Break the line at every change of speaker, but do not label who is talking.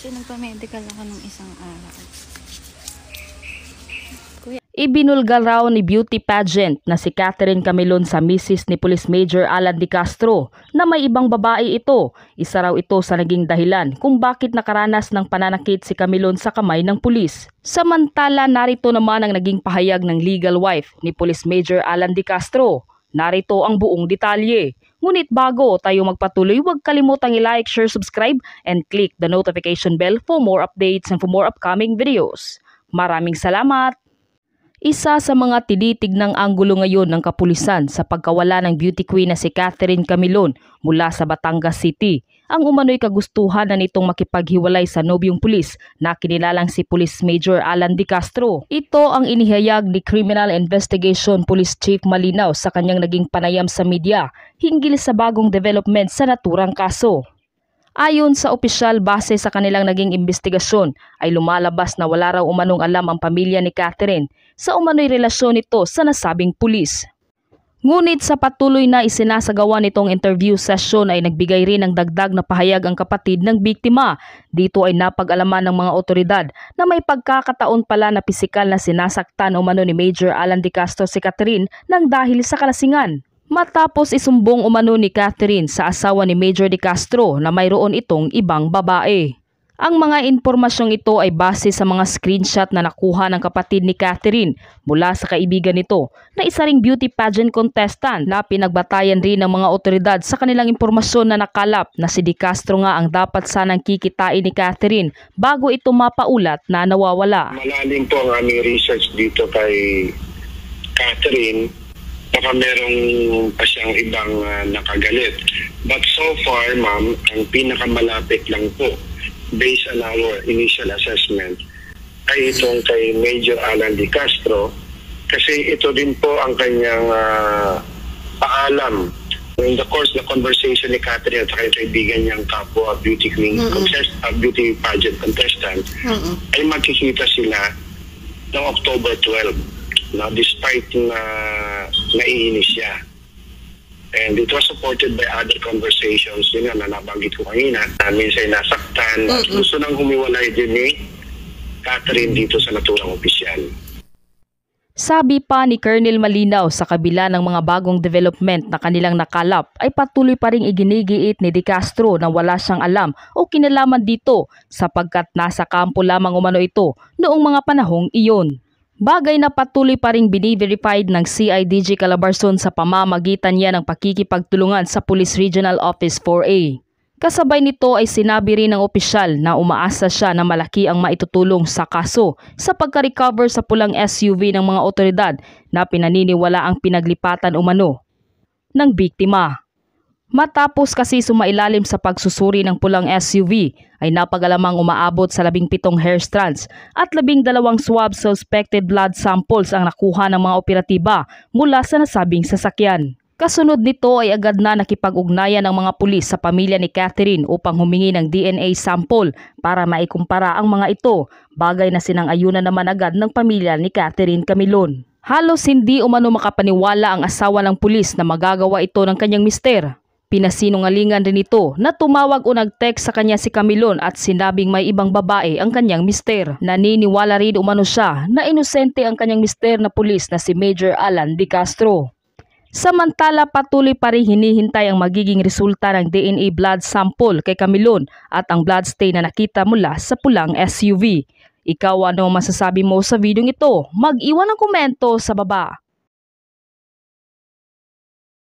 Kasi nagpa-medical ako ng isang araw. Kuya. Ibinulga raw ni beauty pageant na si Catherine Camilon sa misis ni Police Major Alan Di Castro na may ibang babae ito. Isa raw ito sa naging dahilan kung bakit nakaranas ng pananakit si Camilon sa kamay ng pulis. Samantala narito naman ang naging pahayag ng legal wife ni Police Major Alan Di Castro. Narito ang buong detalye. Ngunit bago tayo magpatuloy, huwag kalimutang i-like, share, subscribe, and click the notification bell for more updates and for more upcoming videos. Maraming salamat! Isa sa mga tinitig ng anggulo ngayon ng kapulisan sa pagkawala ng beauty queen na si Catherine Camilon mula sa Batangas City ang umano'y kagustuhan na nitong makipaghiwalay sa nobyong pulis na kinilalang si Police Major Alan De Castro. Ito ang inihayag ni Criminal Investigation Police Chief Malinaw sa kanyang naging panayam sa media hinggil sa bagong development sa naturang kaso. Ayon sa opisyal base sa kanilang naging investigasyon ay lumalabas na wala raw umanong alam ang pamilya ni Catherine sa umano'y relasyon nito sa nasabing pulis. Ngunit sa patuloy na isinasagawa nitong interview session ay nagbigay rin ng dagdag na pahayag ang kapatid ng biktima. Dito ay napag-alaman ng mga otoridad na may pagkakataon pala na pisikal na sinasaktan umano ni Major Alan De Castro si Catherine nang dahil sa kalasingan. Matapos isumbong umano ni Catherine sa asawa ni Major De Castro na mayroon itong ibang babae. Ang mga impormasyong ito ay base sa mga screenshot na nakuha ng kapatid ni Catherine mula sa kaibigan nito na isa ring beauty pageant contestant na pinagbatayan rin ng mga otoridad sa kanilang impormasyon na nakalap na si Di Castro nga ang dapat sanang kikitain ni Catherine bago ito mapaulat na nawawala.
Malalim po ang aming research dito kay Catherine baka merong pa siyang ibang uh, nakagalit. But so far, ma'am, ang pinakamalapit lang po based on our initial assessment ay itong kay Major Alan Di Castro kasi ito din po ang kanyang uh, paalam in the course ng conversation ni Catherine at kay kaibigan niyang kapwa beauty queen mm-hmm. contest, uh, beauty pageant contestant mm-hmm. ay makikita sila noong October 12 na despite na naiinis siya And it was supported by other conversations, yun nga, na nabanggit ko kanina, na minsan nasaktan, at gusto nang humiwalay din ni Catherine dito sa naturang opisyal.
Sabi pa ni Colonel Malinaw sa kabila ng mga bagong development na kanilang nakalap ay patuloy pa rin iginigiit ni De Castro na wala siyang alam o kinalaman dito sapagkat nasa kampo lamang umano ito noong mga panahong iyon. Bagay na patuloy pa ring biniverified ng CIDG Calabarzon sa pamamagitan niya ng pakikipagtulungan sa Police Regional Office 4A. Kasabay nito ay sinabi rin ng opisyal na umaasa siya na malaki ang maitutulong sa kaso sa pagka-recover sa pulang SUV ng mga otoridad na pinaniniwala ang pinaglipatan umano ng biktima. Matapos kasi sumailalim sa pagsusuri ng pulang SUV ay napagalamang umaabot sa 17 hair strands at 12 swab suspected blood samples ang nakuha ng mga operatiba mula sa nasabing sasakyan. Kasunod nito ay agad na nakipag-ugnayan ng mga pulis sa pamilya ni Catherine upang humingi ng DNA sample para maikumpara ang mga ito, bagay na sinang-ayunan naman agad ng pamilya ni Catherine Camilon. Halos hindi umano makapaniwala ang asawa ng pulis na magagawa ito ng kanyang mister Pinasinungalingan rin ito na tumawag o nag-text sa kanya si Camilon at sinabing may ibang babae ang kanyang mister. Naniniwala rin umano siya na inosente ang kanyang mister na pulis na si Major Alan Di Castro. Samantala patuloy pa rin hinihintay ang magiging resulta ng DNA blood sample kay Camilon at ang blood stain na nakita mula sa pulang SUV. Ikaw ano masasabi mo sa videong ito? Mag-iwan ng komento sa baba.